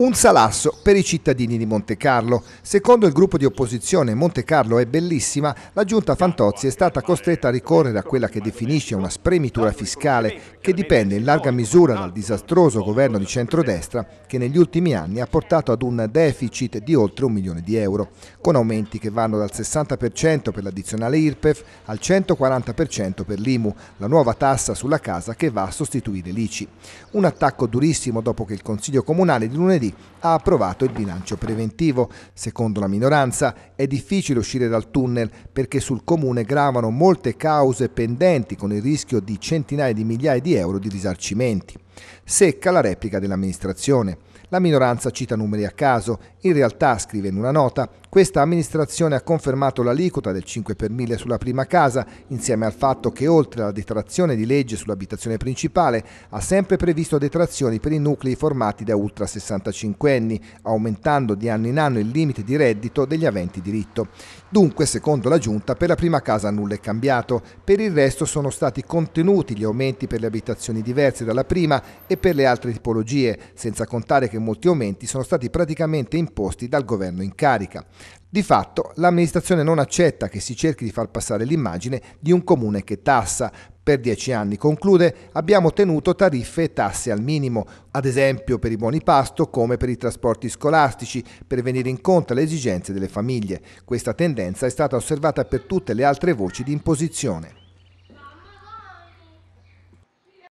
Un salasso per i cittadini di Monte Carlo. Secondo il gruppo di opposizione Monte Carlo è bellissima, la giunta Fantozzi è stata costretta a ricorrere a quella che definisce una spremitura fiscale che dipende in larga misura dal disastroso governo di centrodestra che negli ultimi anni ha portato ad un deficit di oltre un milione di euro, con aumenti che vanno dal 60% per l'addizionale IRPEF al 140% per l'IMU, la nuova tassa sulla casa che va a sostituire l'ICI. Un attacco durissimo dopo che il Consiglio Comunale di lunedì Salvini ha approvato il bilancio preventivo. Secondo la minoranza è difficile uscire dal tunnel perché sul comune gravano molte cause pendenti con il rischio di centinaia di migliaia di euro di risarcimenti. Secca la replica dell'amministrazione. La minoranza cita numeri a caso, in realtà, scrive in una nota, questa amministrazione ha confermato l'aliquota del 5 per 1000 sulla prima casa, insieme al fatto che oltre alla detrazione di legge sull'abitazione principale ha sempre previsto detrazioni per i nuclei formati da ultra 65 anni, aumentando di anno in anno il limite di reddito degli aventi diritto. Dunque, secondo la Giunta, per la prima casa nulla è cambiato, per il resto sono stati contenuti gli aumenti per le abitazioni diverse dalla prima e per le altre tipologie, senza contare che molti aumenti sono stati praticamente imposti dal governo in carica. Di fatto l'amministrazione non accetta che si cerchi di far passare l'immagine di un comune che tassa, per dieci anni. Conclude, abbiamo tenuto tariffe e tasse al minimo, ad esempio per i buoni pasto come per i trasporti scolastici, per venire incontro alle esigenze delle famiglie. Questa tendenza è stata osservata per tutte le altre voci di imposizione.